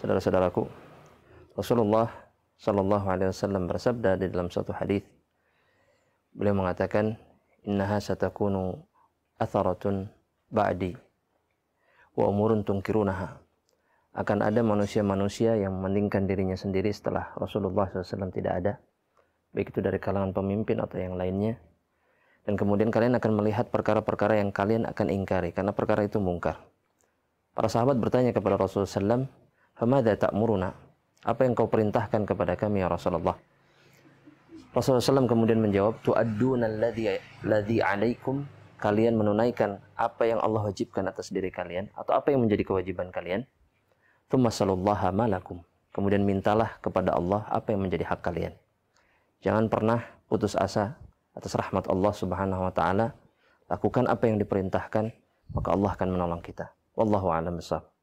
Saudara-saudaraku, Rasulullah Shallallahu Alaihi Wasallam bersabda di dalam suatu hadis, beliau mengatakan, Innaha satakunu atharatun ba'di wa umurun tungkirunaha. Akan ada manusia-manusia yang mendingkan dirinya sendiri setelah Rasulullah SAW tidak ada, baik itu dari kalangan pemimpin atau yang lainnya. Dan kemudian kalian akan melihat perkara-perkara yang kalian akan ingkari, karena perkara itu mungkar. Para sahabat bertanya kepada Rasulullah SAW, Famada ta'muruna? Apa yang kau perintahkan kepada kami ya Rasulullah? Rasulullah SAW kemudian menjawab, Tu'adduna alladhi, alladhi alaikum. Kalian menunaikan apa yang Allah wajibkan atas diri kalian. Atau apa yang menjadi kewajiban kalian. Thumma salullaha malakum. Kemudian mintalah kepada Allah apa yang menjadi hak kalian. Jangan pernah putus asa atas rahmat Allah Subhanahu wa taala. Lakukan apa yang diperintahkan, maka Allah akan menolong kita. Wallahu a'lam bishawab.